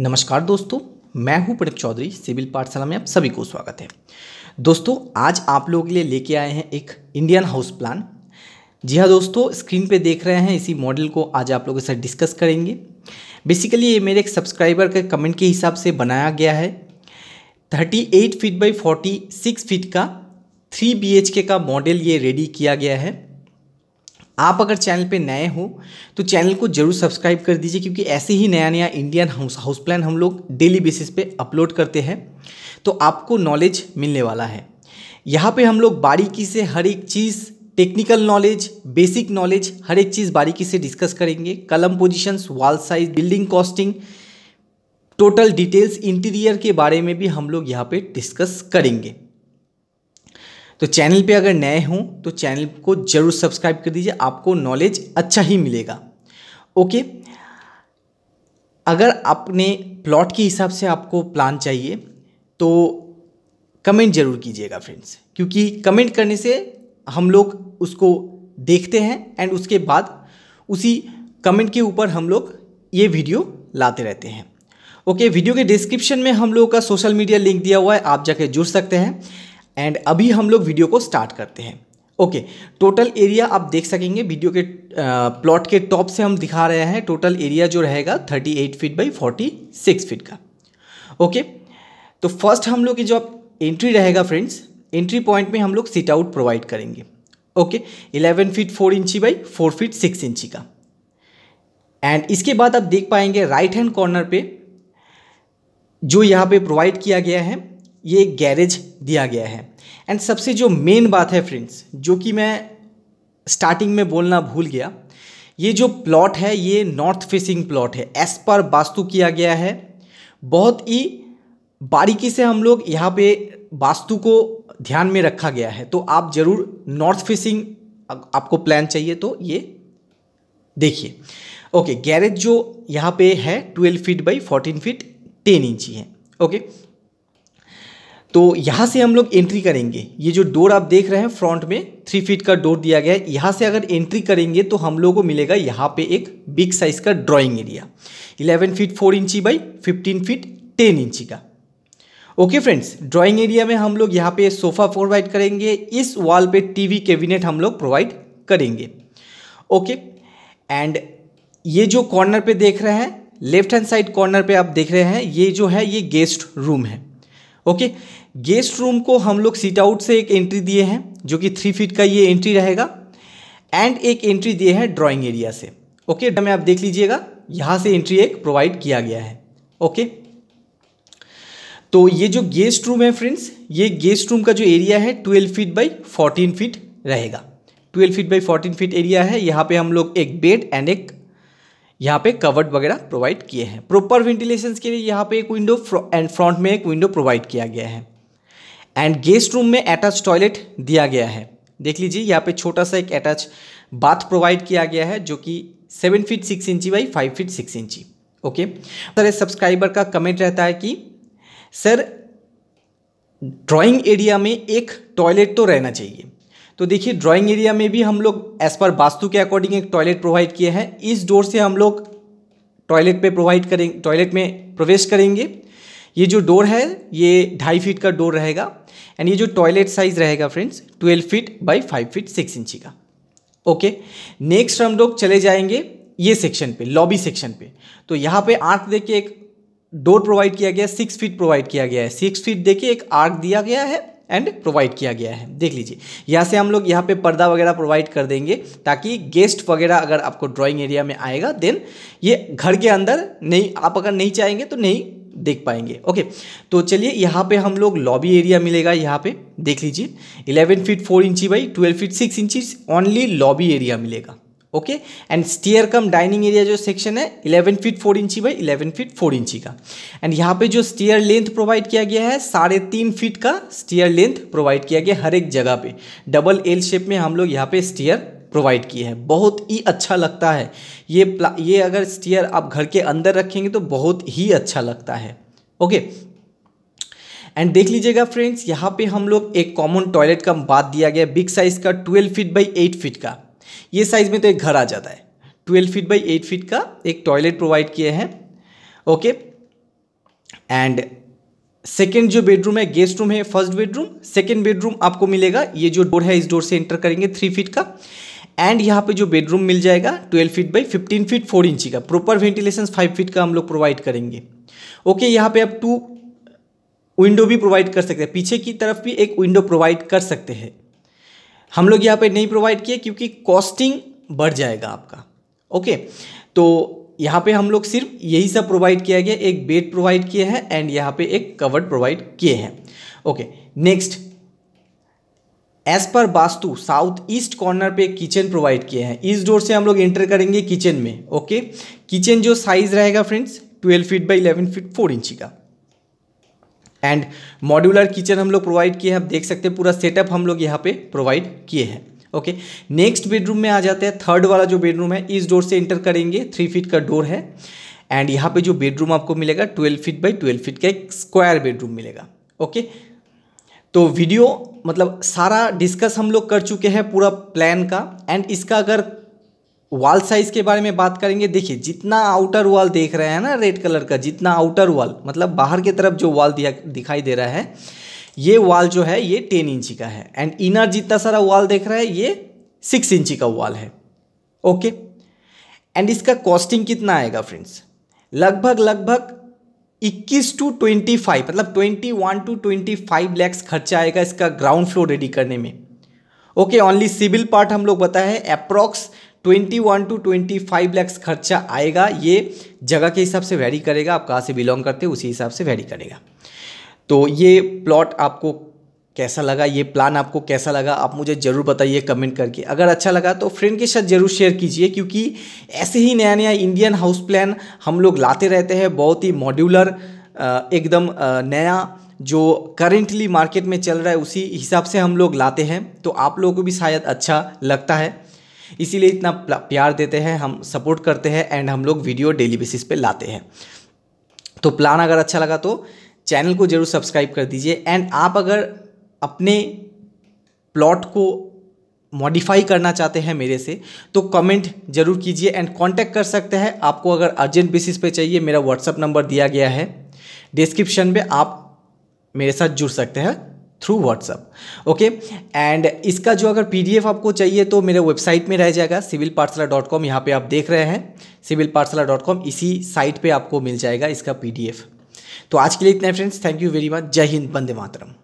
नमस्कार दोस्तों मैं हूं प्रणित चौधरी सिविल पाठशाला में आप सभी को स्वागत है दोस्तों आज आप लोगों के लिए लेके आए हैं एक इंडियन हाउस प्लान जी हाँ दोस्तों स्क्रीन पे देख रहे हैं इसी मॉडल को आज आप लोगों के साथ डिस्कस करेंगे बेसिकली ये मेरे एक सब्सक्राइबर के कमेंट के हिसाब से बनाया गया है thirty eight feet by forty six feet का थ्री बी का मॉडल ये रेडी किया गया है आप अगर चैनल पे नए हो तो चैनल को जरूर सब्सक्राइब कर दीजिए क्योंकि ऐसे ही नया नया इंडियन हाउस हाउस प्लान हम लोग डेली बेसिस पे अपलोड करते हैं तो आपको नॉलेज मिलने वाला है यहाँ पे हम लोग बारीकी से हर एक चीज़ टेक्निकल नॉलेज बेसिक नॉलेज हर एक चीज़ बारीकी से डिस्कस करेंगे column positions wall size building costing total details interior के बारे में भी हम लोग यहाँ पे डिस्कस करेंगे तो चैनल पे अगर नए हों तो चैनल को ज़रूर सब्सक्राइब कर दीजिए आपको नॉलेज अच्छा ही मिलेगा ओके अगर आपने प्लॉट के हिसाब से आपको प्लान चाहिए तो कमेंट ज़रूर कीजिएगा फ्रेंड्स क्योंकि कमेंट करने से हम लोग उसको देखते हैं एंड उसके बाद उसी कमेंट के ऊपर हम लोग ये वीडियो लाते रहते हैं ओके वीडियो के डिस्क्रिप्शन में हम लोगों का सोशल मीडिया लिंक दिया हुआ है आप जाके जुड़ सकते हैं एंड अभी हम लोग वीडियो को स्टार्ट करते हैं ओके टोटल एरिया आप देख सकेंगे वीडियो के प्लॉट के टॉप से हम दिखा रहे हैं टोटल एरिया जो रहेगा thirty eight feet by forty six feet का ओके तो फर्स्ट हम लोग की जो एंट्री रहेगा फ्रेंड्स एंट्री पॉइंट में हम लोग सिट आउट प्रोवाइड करेंगे okay eleven feet four inch by four feet six inch का एंड इसके बाद आप देख पाएंगे राइट हैंड कॉर्नर पे जो यहाँ पे प्रोवाइड किया गया है ये गैरेज दिया गया है एंड सबसे जो मेन बात है फ्रेंड्स जो कि मैं स्टार्टिंग में बोलना भूल गया ये जो प्लॉट है ये नॉर्थ फेसिंग प्लॉट है एस पर वास्तु किया गया है बहुत ही बारीकी से हम लोग यहाँ पे वास्तु को ध्यान में रखा गया है तो आप ज़रूर नॉर्थ फेसिंग आपको प्लान चाहिए तो ये देखिए ओके गैरेज जो यहाँ पे है twelve feet by fourteen feet ten inch है ओके तो यहाँ से हम लोग एंट्री करेंगे ये जो डोर आप देख रहे हैं फ्रंट में थ्री फीट का डोर दिया गया है यहाँ से अगर एंट्री करेंगे तो हम लोगों को मिलेगा यहाँ पे एक बिग साइज का drawing area 11 feet 4 inch by 15 feet 10 इंची का ओके फ्रेंड्स ड्राइंग एरिया में हम लोग यहाँ पे सोफा प्रोवाइड करेंगे इस वॉल पर टी कैबिनेट हम लोग प्रोवाइड करेंगे ओके एंड ये जो कॉर्नर पे देख रहे हैं लेफ्ट हैंड साइड कॉर्नर पे आप देख रहे हैं ये जो है ये गेस्ट रूम है ओके okay? गेस्ट रूम को हम लोग सीट आउट से एक एंट्री दिए हैं जो कि थ्री फीट का ये एंट्री रहेगा एंड एक एंट्री दिए हैं ड्राइंग एरिया से ओके okay, आप देख लीजिएगा यहां से एंट्री एक प्रोवाइड किया गया है ओके okay? तो ये जो गेस्ट रूम है फ्रेंड्स ये गेस्ट रूम का जो एरिया है twelve feet by fourteen feet रहेगा twelve feet by fourteen feet area है यहाँ पे हम लोग एक बेड एंड एक यहाँ पे कवर्ड वगैरह प्रोवाइड किए हैं प्रॉपर वेंटिलेशन के लिए यहाँ पे एक विंडो एंड फ्रंट में एक विंडो प्रोवाइड किया गया है एंड गेस्ट रूम में अटैच टॉयलेट दिया गया है देख लीजिए यहाँ पे छोटा सा एक अटैच बाथ प्रोवाइड किया गया है जो कि seven feet six inch by five feet six inch okay sir subscriber का कमेंट रहता है कि सर ड्राइंग एरिया में एक टॉयलेट तो रहना चाहिए तो देखिए ड्राइंग एरिया में भी हम लोग एज पर वास्तु के अकॉर्डिंग एक टॉयलेट प्रोवाइड किए हैं इस डोर से हम लोग टॉयलेट पे प्रोवाइड करें टॉयलेट में प्रवेश करेंगे ये जो डोर है ये ढाई फीट का डोर रहेगा एंड ये जो टॉयलेट साइज़ रहेगा friends twelve feet by five feet six inch का ओके नेक्स्ट हम लोग चले जाएंगे ये सेक्शन पे लॉबी सेक्शन पे तो यहाँ पे आर्क दे के एक डोर प्रोवाइड किया गया सिक्स फीट प्रोवाइड किया गया है सिक्स फीट दे के एक आर्क दिया गया है एंड प्रोवाइड किया गया है देख लीजिए यहाँ से हम लोग यहाँ पे पर्दा वगैरह प्रोवाइड कर देंगे ताकि गेस्ट वगैरह अगर आपको ड्राइंग एरिया में आएगा देन ये घर के अंदर नहीं आप अगर नहीं चाहेंगे तो नहीं देख पाएंगे ओके तो चलिए यहाँ पे हम लोग लॉबी एरिया मिलेगा यहाँ पे देख लीजिए 11 feet 4 inch by 12 feet 6 inch only lobby area मिलेगा okay and stair cum dining area जो सेक्शन है 11 फीट 4 इंची बाई 11 फीट 4 इंची का एंड यहाँ पे जो स्टेयर लेंथ प्रोवाइड किया गया है साढ़े तीन फीट का स्टेयर लेंथ प्रोवाइड किया गया हर एक जगह पे डबल एल शेप में हम लोग यहाँ पे स्टेयर प्रोवाइड की है बहुत ही अच्छा लगता है ये ये अगर स्टीयर आप घर के अंदर रखेंगे तो बहुत ही अच्छा लगता है ओके एंड देख लीजिएगा फ्रेंड्स यहाँ पे हम लोग एक कॉमन टॉयलेट का बात दिया गया बिग साइज़ का twelve feet by eight feet का ये साइज़ में तो एक घर आ जाता है twelve feet by eight feet का एक टॉयलेट प्रोवाइड किए हैं ओके एंड सेकेंड जो बेडरूम है गेस्ट रूम है फर्स्ट बेडरूम सेकेंड बेडरूम आपको मिलेगा ये जो डोर है इस डोर से एंटर करेंगे थ्री फीट का एंड यहाँ पे जो बेडरूम मिल जाएगा twelve feet by fifteen feet four inch का प्रॉपर वेंटिलेशन फाइव फीट का हम लोग प्रोवाइड करेंगे ओके यहाँ पे आप टू विंडो भी प्रोवाइड कर सकते हैं पीछे की तरफ भी एक विंडो प्रोवाइड कर सकते हैं हम लोग यहाँ पे नहीं प्रोवाइड किए क्योंकि कॉस्टिंग बढ़ जाएगा आपका ओके तो यहाँ पे हम लोग सिर्फ यही सब प्रोवाइड किया गया एक बेड प्रोवाइड किया है एंड यहाँ पे एक कवर्ड प्रोवाइड किए हैं ओके नेक्स्ट एज पर वास्तु साउथ ईस्ट कॉर्नर पे किचन प्रोवाइड किए हैं इस डोर से हम लोग एंटर करेंगे किचन में ओके किचन जो साइज रहेगा friends twelve feet by eleven feet four inch का एंड मॉड्यूलर किचन हम लोग प्रोवाइड किए हैं आप देख सकते हैं पूरा सेटअप हम लोग यहाँ पे प्रोवाइड किए हैं ओके नेक्स्ट बेडरूम में आ जाते हैं थर्ड वाला जो बेडरूम है इस डोर से एंटर करेंगे थ्री फीट का डोर है एंड यहाँ पे जो बेडरूम आपको मिलेगा twelve feet by twelve feet का एक स्क्वायर बेडरूम मिलेगा ओके okay? तो वीडियो मतलब सारा डिस्कस हम लोग कर चुके हैं पूरा प्लान का एंड इसका अगर वॉल साइज़ के बारे में बात करेंगे देखिए जितना आउटर वॉल देख रहे हैं ना रेड कलर का जितना आउटर वॉल मतलब बाहर की तरफ जो वॉल दिया दिखाई दे रहा है ये वॉल जो है ये टेन इंची का है एंड इनर जितना सारा वॉल देख रहा है ये सिक्स इंची का वॉल है ओके एंड इसका कॉस्टिंग कितना आएगा फ्रेंड्स लगभग लगभग इक्कीस टू ट्वेंटी फाइव मतलब twenty one two twenty five lakhs खर्चा आएगा इसका ग्राउंड फ्लोर रेडी करने में ओके ओनली सिविल पार्ट हम लोग बताए हैं approx twenty one two twenty five lakhs खर्चा आएगा ये जगह के हिसाब से वेरी करेगा आप कहाँ से बिलोंग करते हैं उसी हिसाब से वेरी करेगा तो ये प्लॉट आपको कैसा लगा ये प्लान आपको कैसा लगा आप मुझे ज़रूर बताइए कमेंट करके अगर अच्छा लगा तो फ्रेंड के साथ ज़रूर शेयर कीजिए क्योंकि ऐसे ही नया नया इंडियन हाउस प्लान हम लोग लाते रहते हैं बहुत ही मॉड्यूलर एकदम नया जो करेंटली मार्केट में चल रहा है उसी हिसाब से हम लोग लाते हैं तो आप लोगों को भी शायद अच्छा लगता है इसीलिए इतना प्यार देते हैं हम सपोर्ट करते हैं एंड हम लोग वीडियो डेली बेसिस पे लाते हैं तो प्लान अगर अच्छा लगा तो चैनल को जरूर सब्सक्राइब कर दीजिए एंड आप अगर अपने प्लॉट को मॉडिफाई करना चाहते हैं मेरे से तो कमेंट जरूर कीजिए एंड कांटेक्ट कर सकते हैं आपको अगर अर्जेंट बेसिस पे चाहिए मेरा व्हाट्सअप नंबर दिया गया है डिस्क्रिप्शन में आप मेरे साथ जुड़ सकते हैं थ्रू व्हाट्सअप ओके एंड इसका जो अगर पीडीएफ आपको चाहिए तो मेरे वेबसाइट में रह जाएगा सिविल पार्सला डॉट कॉम यहाँ पर आप देख रहे हैं सिविल पार्सला डॉट कॉम इसी साइट पर आपको मिल जाएगा इसका पी तो आज के लिए इतना friends thank you very much जय हिंद बंदे मातरम